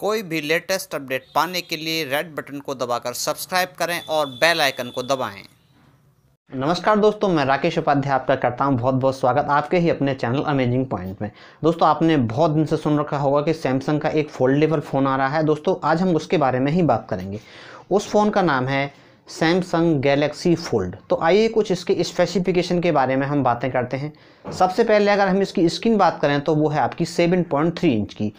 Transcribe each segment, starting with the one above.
कोई भी latest update पाने के लिए रेड बटन को दबाकर सब्सक्राइब करें और बेल आइकन को दबाएं। नमस्कार दोस्तों मैं राकेश उपाध्याय आपका करता हूं बहुत बहुत स्वागत आपके ही अपने चैनल अमेजिंग पॉइंट में दोस्तों आपने बहुत दिन से सुन रखा होगा कि सैमसंग का एक फोल्डेबल फ़ोन आ रहा है दोस्तों आज हम उसके बारे में ही बात करेंगे उस फ़ोन का नाम है सैमसंग गैलेक्सी फोल्ड तो आइए कुछ इसके स्पेसिफिकेशन के बारे में हम बातें करते हैं सबसे पहले अगर हम इसकी स्क्रीन बात करें तो वो है आपकी सेवन पॉइंट थ्री इंच की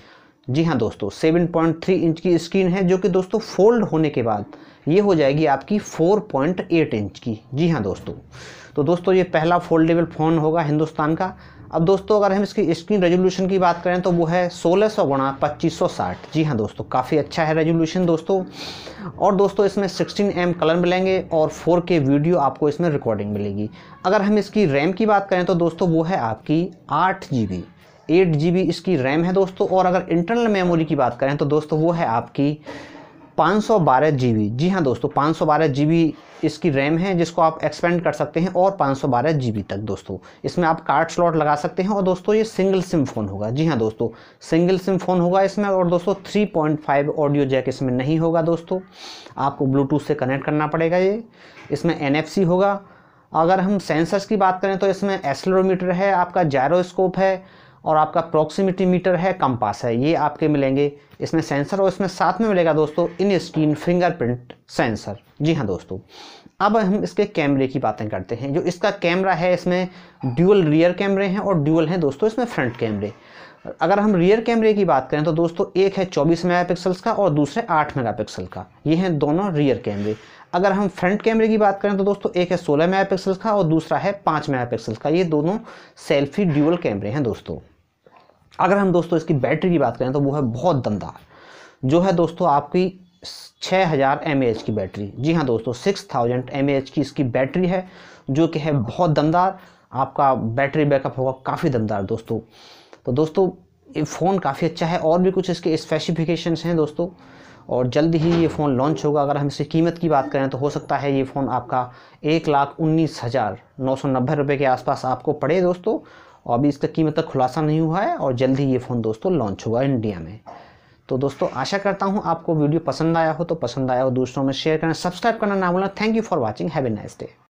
जी हाँ दोस्तों 7.3 इंच की स्क्रीन है जो कि दोस्तों फोल्ड होने के बाद ये हो जाएगी आपकी 4.8 इंच की जी हाँ दोस्तों तो दोस्तों ये पहला फोल्डेबल फ़ोन होगा हिंदुस्तान का अब दोस्तों अगर हम इसकी स्क्रीन रेजोल्यूशन की बात करें तो वो है सोलह सौ गुणा पच्चीस सौ साठ जी हाँ दोस्तों काफ़ी अच्छा है रेजोल्यूशन दोस्तों और दोस्तों इसमें सिक्सटीन एम कलर मिलेंगे और फोर के वीडियो आपको इसमें रिकॉर्डिंग मिलेगी अगर हम इसकी रैम की बात करें तो दोस्तों वो है आपकी आठ जी बी एट जी इसकी रैम है दोस्तों और अगर इंटरनल मेमोरी की बात करें तो दोस्तों वो है आपकी पाँच सौ बारह जी बी जी हाँ दोस्तों पाँच सौ बारह जी बी इसकी रैम है जिसको आप एक्सपेंड कर सकते हैं और पाँच सौ बारह जी बी तक दोस्तों इसमें आप कार्ड स्लॉट लगा सकते हैं और दोस्तों ये सिंगल सिम फ़ोन होगा जी हाँ दोस्तों सिंगल सिम फ़ोन होगा इसमें और दोस्तों three point five audio jack इसमें नहीं होगा दोस्तों आपको ब्लूटूथ से कनेक्ट करना पड़ेगा ये इसमें एन एफ सी होगा अगर हम सेंसर्स की बात करें तो इसमें एसलोमीटर है आपका जैरोस्कोप है और आपका प्रॉक्सिमिटी मीटर है कंपास है ये आपके मिलेंगे इसमें सेंसर और इसमें साथ में मिलेगा दोस्तों इन स्क्रीन फिंगरप्रिंट सेंसर जी हाँ दोस्तों अब हम इसके कैमरे की बातें करते हैं जो इसका कैमरा है इसमें ड्यूअल रियर कैमरे हैं और ड्यूअल हैं दोस्तों इसमें फ्रंट कैमरे अगर हम रियर कैमरे की बात करें तो दोस्तों एक है 24 मेगापिक्सल्स का और दूसरे 8 मेगापिक्सल का ये हैं दोनों रियर कैमरे अगर हम फ्रंट कैमरे की बात करें तो दोस्तों एक है 16 मेगापिक्सल का और दूसरा है 5 मेगापिक्सल का ये दोनों सेल्फी ड्यूअल कैमरे हैं दोस्तों अगर हम दोस्तों इसकी बैटरी की बात करें तो वो है बहुत दमदार जो है दोस्तों आपकी 6000 हज़ार की बैटरी जी हाँ दोस्तों 6000 थाउजेंड की इसकी बैटरी है जो कि है बहुत दमदार आपका बैटरी बैकअप होगा काफ़ी दमदार दोस्तों तो दोस्तों फ़ोन काफ़ी अच्छा है और भी कुछ इसके स्पेसिफिकेशंस हैं दोस्तों और जल्द ही ये फ़ोन लॉन्च होगा अगर हम इसकी कीमत की बात करें तो हो सकता है ये फ़ोन आपका एक लाख उन्नीस हज़ार नौ सौ नब्बे रुपये के आसपास आपको पड़े दोस्तों और अभी इसका कीमत का खुलासा नहीं हुआ है और जल्द ही ये फ़ोन दोस्तों लॉन्च होगा इंडिया में तो दोस्तों आशा करता हूँ आपको वीडियो पसंद आया हो तो पसंद आया हो दूसरों में शेयर करना सब्सक्राइब करना ना भूलना thank you for watching have a nice day